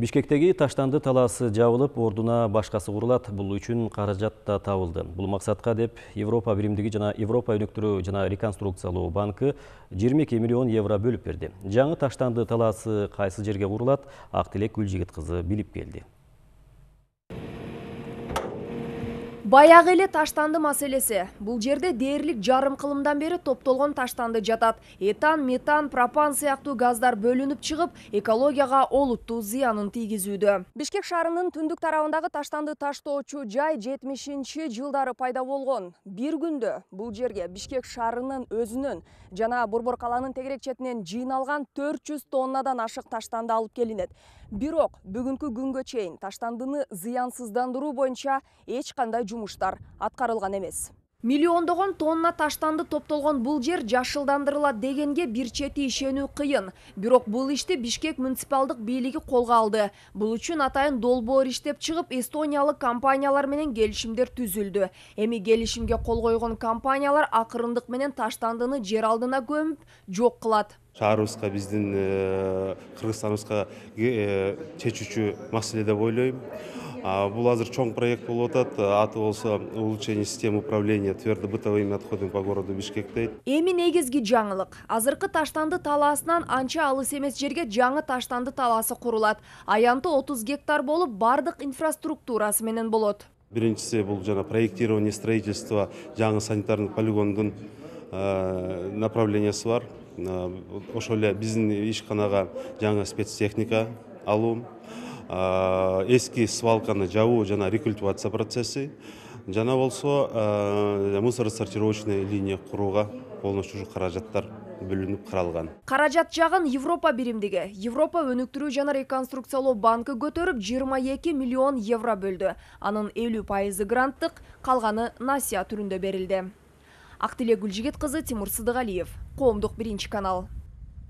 Бишкектеги таштанды таласы жабылып, ордуна башкасы курулат. Бұл үшін каражат да табылды. Бұл мақсатқа деп Европа биримдиги жана Европа өнүктүрүү жана реконструкциялау банкі 22 миллион евро бөліп берді. Жаңы таштанды таласы қайсы жерге құрылат, Ақтелек Гүлжигит кызы біліп келді. Баяғы эле таштанды маселесі. Бұл жерде дейірлік жарым қылымдан бері топтолған таштанды жатат. Этан, метан, пропан сияқты газдар бөлініп шығып, экологияға олуттуу зиянын тигізуді. Бішкек шарының түндік тарауындағы таштанды таштоочу жай 70-ші жылдары пайда болған. Бір күнді бұл жерге Бішкек шарының өзінің жана Борбор қаланың тегерек шетінен жиналған 400 тоннадан ашық таштанды алып келінеді. Бирок бүгүнкү күнгө чейин таштандыны зыянсыздандыруу боюнча эч кандай жұмыштар атқарылған емес Миллиондығын тонна таштанды топтолған бұл жер жашылдандырыла дегенге бір чети ишенүү қиын. бирок бұл ишти бишкек муниципалдык бийлиги қолға алды Бұл үшін атайын долбоор иштеп чыгып эстониялык компаниялар менен келишимдер түзүлдү эми келишимге кол койгон компаниялар акырындык менен таштандыны жер алдына көміп, жоқ кылат шаарыбызга биздин э, кыргызстаныбызга э, чечүүчү маселе деп ойлойм бул азыр чоң проект болуп атат э, аты болсо улучшение системы управления твердо бытовыми отходами по городу бишкек дейт эми негизги жаңылык азыркы таштанды талаасынан анча алыс эмес жерге жаңы таштанды талаасы курулат аянты отуз гектар болуп баардык инфраструктурасы менен болот биринчиси бул жана проектирование строительство жаңы санитарный полигондун Э, направлениясы бар э, ошол эле биздин ишканага жаңы спецтехника алуу э, эски свалканы жабуу жана рекультивация процесси жана болсо мусор сортировочный линия курууга полностью уже каражаттар бөлүнүп каралган каражат жагын европа биримдиги европа өнүктүрүү жана реконструкциялоо банкы көтөрүп жыйырма эки миллион евро бөлдү анын элүү пайызы гранттык калганы насыя түрүндө берилди Ақтіле Гүлжігет қызы Тимур Сыдығалиев. Қоғамдық бірінші канал.